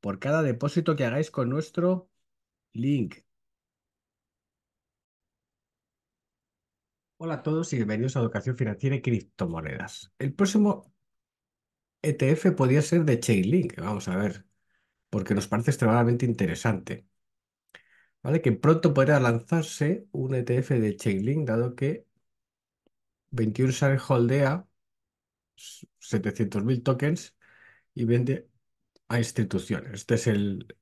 por cada depósito que hagáis con nuestro link. Hola a todos y bienvenidos a Educación Financiera y Criptomonedas. El próximo ETF podría ser de Chainlink, vamos a ver, porque nos parece extremadamente interesante. ¿Vale? Que pronto podría lanzarse un ETF de Chainlink, dado que 21 Shares holdea 700.000 tokens y vende a instituciones. Esta es el,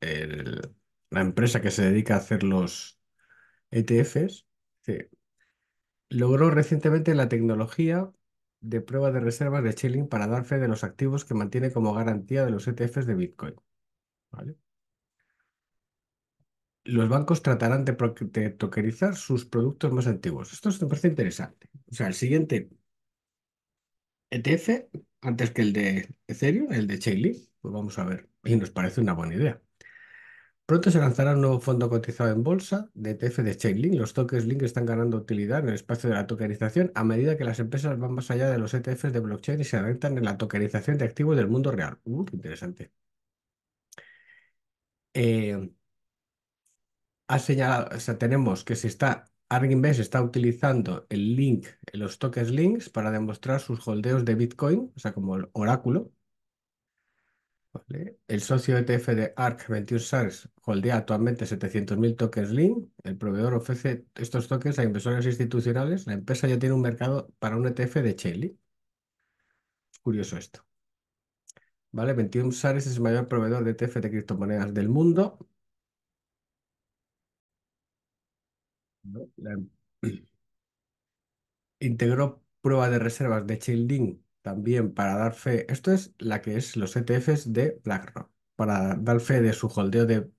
la empresa que se dedica a hacer los ETFs. Logró recientemente la tecnología de prueba de reservas de Chilling para dar fe de los activos que mantiene como garantía de los ETFs de Bitcoin. ¿vale? Los bancos tratarán de, toquerizar sus productos más antiguos. Esto me parece interesante. O sea, el siguiente ETF antes que el de Ethereum, el de Chainlink? Pues vamos a ver. Y nos parece una buena idea. Pronto se lanzará un nuevo fondo cotizado en bolsa de ETF de Chainlink. Los tokens Link están ganando utilidad en el espacio de la tokenización a medida que las empresas van más allá de los ETFs de blockchain y se adentran en la tokenización de activos del mundo real. Uh, qué interesante. Eh, ha señalado, o sea, tenemos que se está Invest está utilizando el link, los tokens links, para demostrar sus holdeos de Bitcoin, o sea, como el oráculo. El socio ETF de ARK 21 SARS holdea actualmente 700.000 tokens link. El proveedor ofrece estos tokens a inversores institucionales. La empresa ya tiene un mercado para un ETF de Chile. Curioso esto. ¿Vale? 21 SARS es el mayor proveedor de ETF de criptomonedas del mundo Em, integró prueba de reservas de Chainlink también para dar fe, esto es la que es los ETFs de BlackRock, para dar fe de su holdeo de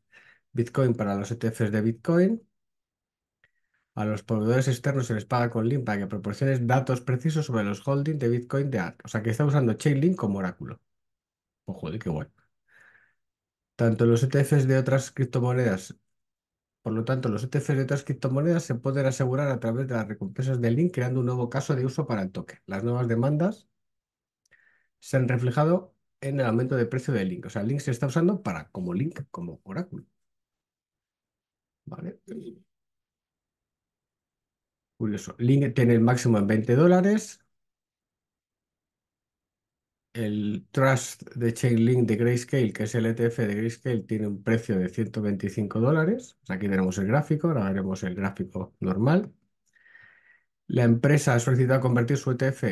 Bitcoin para los ETFs de Bitcoin. A los proveedores externos se les paga con Link para que proporciones datos precisos sobre los holdings de Bitcoin de ARK. O sea que está usando Chainlink como oráculo. Ojo, qué bueno. Tanto los ETFs de otras criptomonedas por lo tanto, los ETFs de otras criptomonedas se pueden asegurar a través de las recompensas del Link, creando un nuevo caso de uso para el token. Las nuevas demandas se han reflejado en el aumento de precio del Link. O sea, el Link se está usando para como Link, como oráculo. Vale. Curioso. Link tiene el máximo en 20 dólares el Trust de Chainlink de Grayscale, que es el ETF de Grayscale, tiene un precio de 125 dólares. Pues aquí tenemos el gráfico, ahora veremos el gráfico normal. La empresa ha solicitado convertir su ETF,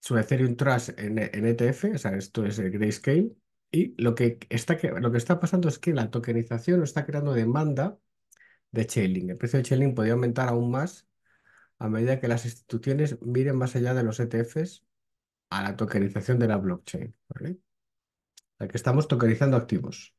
su Ethereum Trust en, ETF, e o sea, esto es el Grayscale. Y lo que, está, lo que está pasando es que la tokenización está creando demanda de Chainlink. El precio de Chainlink podría aumentar aún más a medida que las instituciones miren más allá de los ETFs a la tokenización de la blockchain. ¿vale? que estamos tokenizando activos.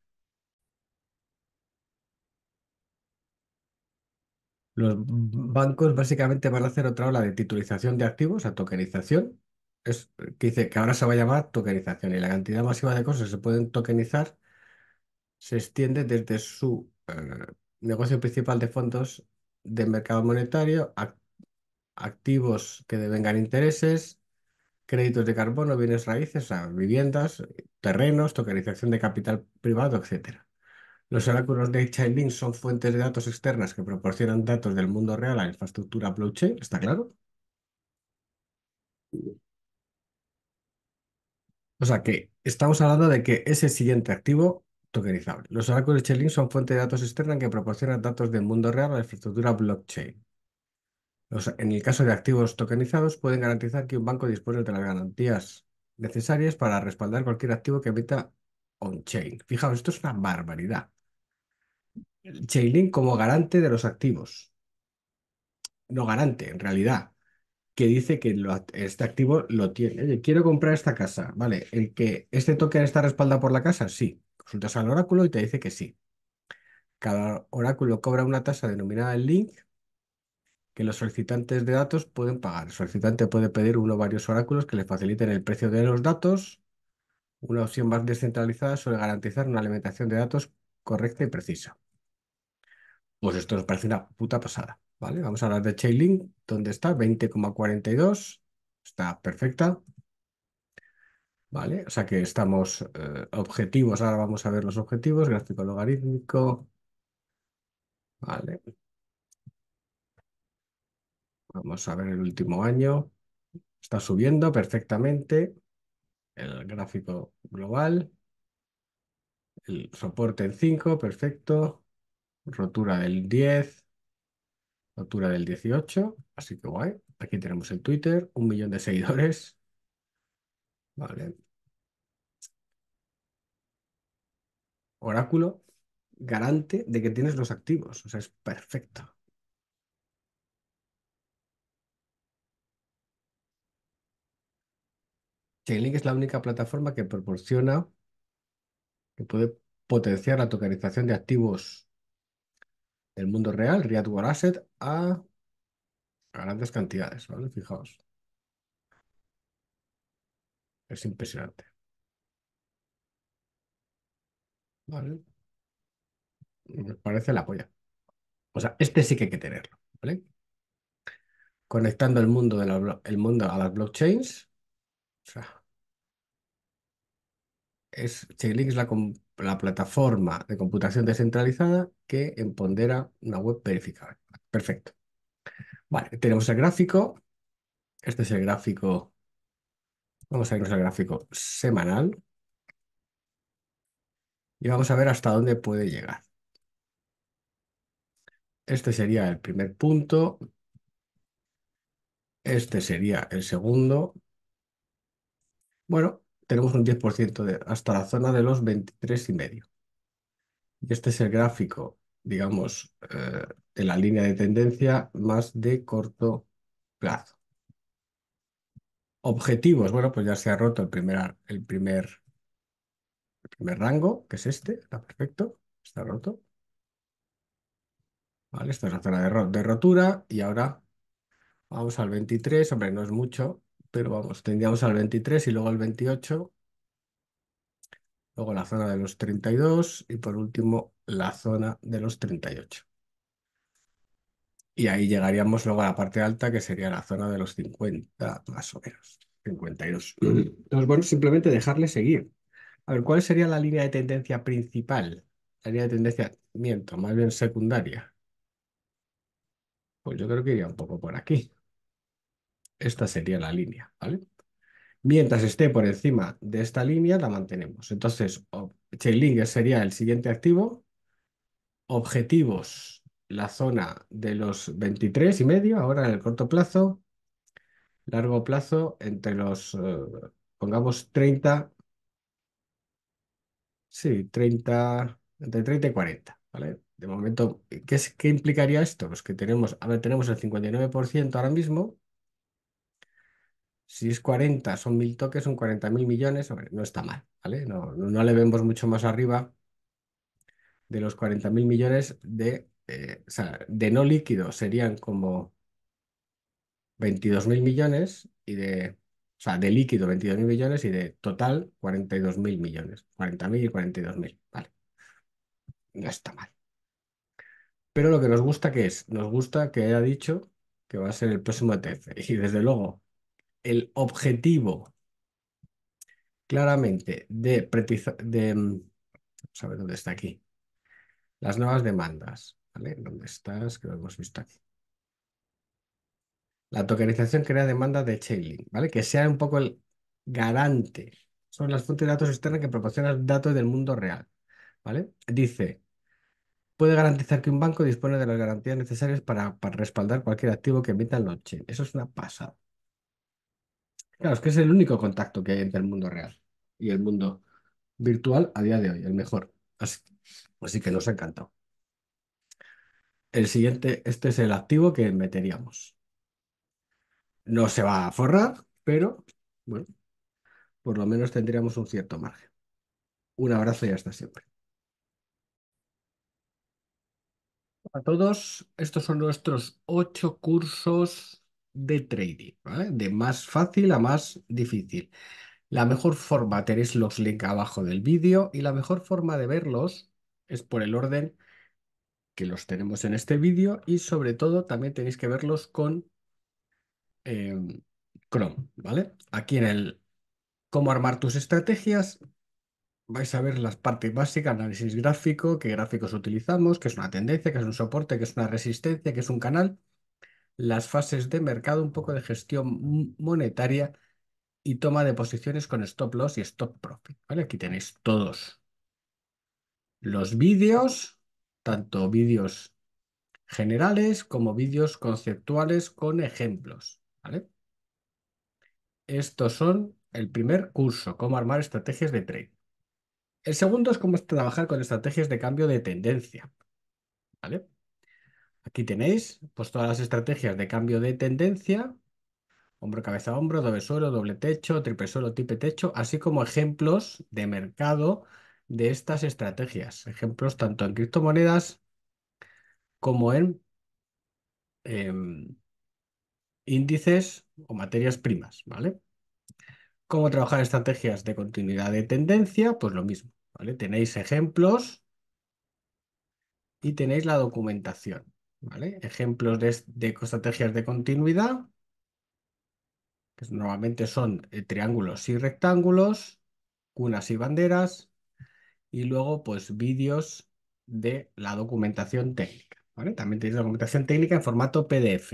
Los bancos básicamente van a hacer otra ola de titulización de activos a tokenización. Es, que dice que ahora se va a llamar tokenización y la cantidad masiva de cosas que se pueden tokenizar se extiende desde su eh, negocio principal de fondos de mercado monetario, activos que devengan intereses, créditos de carbono, bienes raíces, viviendas, terrenos, tokenización de capital privado, etc. Los oráculos de Chainlink son fuentes de datos externas que proporcionan datos del mundo real a la infraestructura blockchain, ¿está claro? O sea que estamos hablando de que es el siguiente activo tokenizable. Los oráculos de Chainlink son fuentes de datos externas que proporcionan datos del mundo real a la infraestructura blockchain en el caso de activos tokenizados, pueden garantizar que un banco dispone de las garantías necesarias para respaldar cualquier activo que emita on-chain. Fijaos, esto es una barbaridad. Chainlink como garante de los activos. No garante, en realidad que dice que este activo lo tiene. Oye, quiero comprar esta casa. Vale, el que este token está respaldado por la casa, sí. Consultas al oráculo y te dice que sí. Cada oráculo cobra una tasa denominada el link que los solicitantes de datos pueden pagar. El solicitante puede pedir uno o varios oráculos que le faciliten el precio de los datos. Una opción más descentralizada suele garantizar una alimentación de datos correcta y precisa. Pues esto nos parece una puta pasada. ¿vale? Vamos a hablar de Chainlink. ¿Dónde está? 20,42. Está perfecta. ¿Vale? O sea que estamos eh, objetivos. Ahora vamos a ver los objetivos. Gráfico logarítmico. Vale. Vamos a ver el último año. Está subiendo perfectamente el gráfico global. El soporte en 5, perfecto. Rotura del 10, rotura del 18, así que guay. Aquí tenemos el Twitter, un millón de seguidores. Vale. Oráculo, garante de que tienes los activos, o sea, es perfecto. Chainlink es la única plataforma que proporciona, que puede potenciar la tokenización de activos del mundo real, Real Asset, a grandes cantidades, ¿vale? Fijaos. Es impresionante. ¿Vale? Me parece la polla. O sea, este sí que hay que tenerlo, ¿vale? Conectando el mundo a las blockchains es, Chainlink es la, la plataforma de computación descentralizada que empodera una web verificable. Perfecto. Vale, tenemos el gráfico. Este es el gráfico. Vamos a irnos al gráfico semanal. Y vamos a ver hasta dónde puede llegar. Este sería el primer punto. Este sería el segundo. Bueno, tenemos un 10% hasta la zona de los 23 y medio. Y este es el gráfico, digamos, de eh, la línea de tendencia más de corto plazo. Objetivos, bueno, pues ya se ha roto el primer, el primer, rango, que es este, está perfecto, está roto. Vale, esta es la zona de rotura y ahora vamos al 23, hombre, no es mucho, pero vamos, tendríamos al 23 y luego al 28, luego la zona de los 32 y por último la zona de los 38. Y ahí llegaríamos luego a la parte alta, que sería la zona de los 50, más o menos, 52. Entonces, bueno, simplemente dejarle seguir. A ver, ¿cuál sería la línea de tendencia principal? La línea de tendencia, miento, más bien secundaria. Pues yo creo que iría un poco por aquí. Esta sería la línea, ¿vale? Mientras esté por encima de esta línea, la mantenemos. Entonces, Chainlink sería el siguiente activo. Objetivos, la zona de los 23 y medio, ahora en el corto plazo. Largo plazo, entre los, eh, pongamos 30, sí, 30, entre 30 y 40, ¿vale? De momento, ¿qué, qué implicaría esto? Pues que tenemos, a ver, tenemos el 59% ahora mismo, si es 40, son mil toques, son 40.000 millones, no está mal, ¿vale? No, no, le vemos mucho más arriba de los 40.000 millones de, eh, o sea, de no líquido serían como 22.000 millones y de, o sea, de líquido 22.000 millones y de total 42.000 millones, 40.000 y 42.000, ¿vale? No está mal. Pero lo que nos gusta que es, nos gusta que haya dicho que va a ser el próximo ETF. Y desde luego, el objetivo claramente de, de mm, vamos dónde está aquí, las nuevas demandas, ¿vale? ¿Dónde estás? Que hemos visto aquí. La tokenización crea demanda de Chainlink, ¿vale? Que sea un poco el garante son las fuentes de datos externas que proporcionan datos del mundo real, ¿vale? Dice, puede garantizar que un banco dispone de las garantías necesarias para, respaldar cualquier activo que emita el chain Eso es una pasada. Claro, es que es el único contacto que hay entre el mundo real y el mundo virtual a día de hoy, el mejor. Así, que nos ha encantado. El siguiente, este es el activo que meteríamos. No se va a forrar, pero bueno, por lo menos tendríamos un cierto margen. Un abrazo y hasta siempre. A todos, estos son nuestros ocho cursos de trading, De más fácil a más difícil. La mejor forma, tenéis los links abajo del vídeo y la mejor forma de verlos es por el orden que los tenemos en este vídeo y sobre todo también tenéis que verlos con em, Chrome, ¿vale? Aquí en el cómo armar tus estrategias vais a ver las partes básicas, análisis gráfico, qué gráficos utilizamos, qué es una tendencia, qué es un soporte, qué es una resistencia, qué es un canal las fases de mercado, un poco de gestión monetaria y toma de posiciones con stop loss y stop profit. ¿vale? Aquí tenéis todos los vídeos, tanto vídeos generales como vídeos conceptuales con ejemplos. ¿vale? Estos son el primer curso, cómo armar estrategias de trade. El segundo es cómo trabajar con estrategias de cambio de tendencia. ¿Vale? Aquí tenéis pues, todas las estrategias de cambio de tendencia, hombro, cabeza, hombro, doble suelo, doble techo, triple suelo, tipe techo, así como ejemplos de mercado de estas estrategias. Ejemplos tanto en criptomonedas como en em, índices o materias primas, ¿vale? ¿Cómo trabajar estrategias de continuidad de tendencia? Pues lo mismo, ¿vale? Tenéis ejemplos y tenéis la documentación. Ejemplos de, estrategias de continuidad, que normalmente son eh, triángulos y rectángulos, cunas y banderas, y luego pues vídeos de la documentación técnica. También tenéis documentación técnica en formato PDF,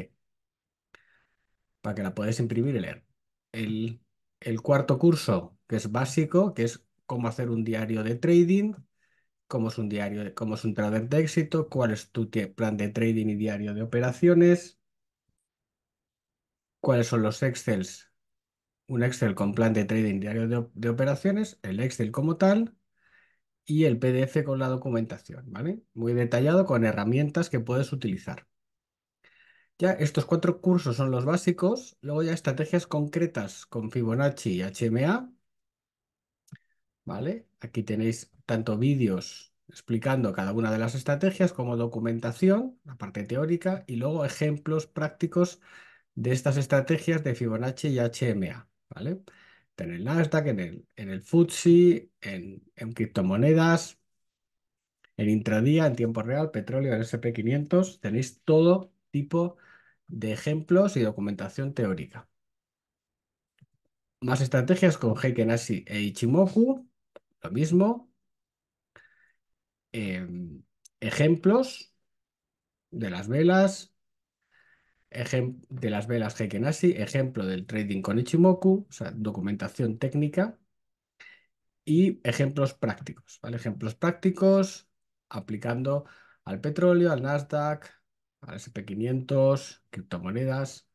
para que la podáis imprimir y leer. El, el cuarto curso, que es básico, que es cómo hacer un diario de trading, cómo es un diario, cómo es un trader de éxito, cuál es tu plan de trading y diario de operaciones, cuáles son los Excels, un Excel con plan de trading y diario de, operaciones, el Excel como tal y el PDF con la documentación, ¿vale? Muy detallado con herramientas que puedes utilizar. Ya estos cuatro cursos son los básicos, luego ya estrategias concretas con Fibonacci y HMA, ¿vale? Aquí tenéis tanto vídeos explicando cada una de las estrategias como documentación, la parte teórica, y luego ejemplos prácticos de estas estrategias de Fibonacci y HMA, ¿vale? En el Nasdaq, en el, en el FTSE, en, en criptomonedas, en intradía, en tiempo real, petróleo, en SP500, tenéis todo tipo de ejemplos y documentación teórica. Más estrategias con Heiken e Ichimoku, lo mismo, Em, ejemplos de las velas, de las velas Ashi ejemplo del trading con Ichimoku, o sea, documentación técnica y ejemplos prácticos, Ejemplos prácticos aplicando al petróleo, al Nasdaq, al SP500, criptomonedas.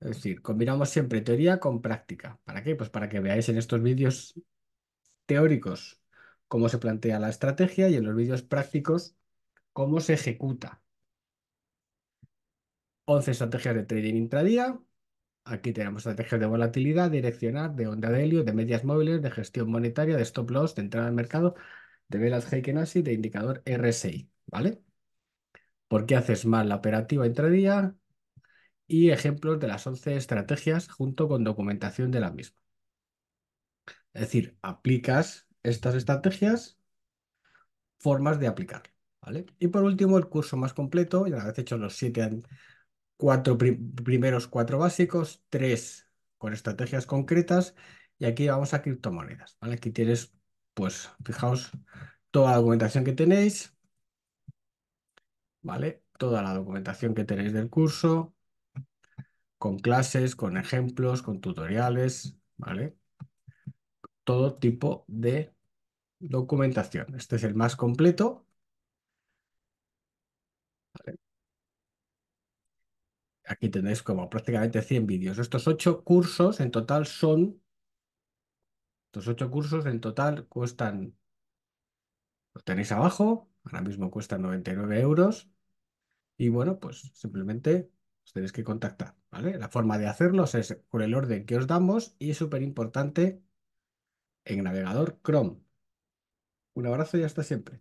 Es decir, combinamos siempre teoría con práctica. ¿Para qué? Pues para que veáis en estos vídeos teóricos cómo se plantea la estrategia y en los vídeos prácticos cómo se ejecuta. 11 estrategias de trading intradía. Aquí tenemos estrategias de volatilidad, direccional, de onda de helio, de medias móviles, de gestión monetaria, de stop loss, de entrada al mercado, de velas Heiken de indicador RSI, ¿vale? ¿Por qué haces mal la operativa intradía? Y ejemplos de las 11 estrategias junto con documentación de la misma. Es decir, aplicas estas estrategias, formas de aplicar. ¿vale? Y por último, el curso más completo, ya habéis hecho los siete, cuatro primeros cuatro básicos, tres con estrategias concretas, y aquí vamos a criptomonedas. ¿vale? Aquí tienes, pues, fijaos toda la documentación que tenéis, ¿vale? Toda la documentación que tenéis del curso, con clases, con ejemplos, con tutoriales, ¿vale? todo tipo de documentación. Este es el más completo. Aquí tenéis como prácticamente 100 vídeos. Estos ocho cursos en total son... Estos ocho cursos en total cuestan... Lo tenéis abajo. Ahora mismo cuestan 99 euros. Y bueno, pues simplemente os tenéis que contactar. ¿vale? La forma de hacerlos es por el orden que os damos y es súper importante en navegador Chrome. Un abrazo y hasta siempre.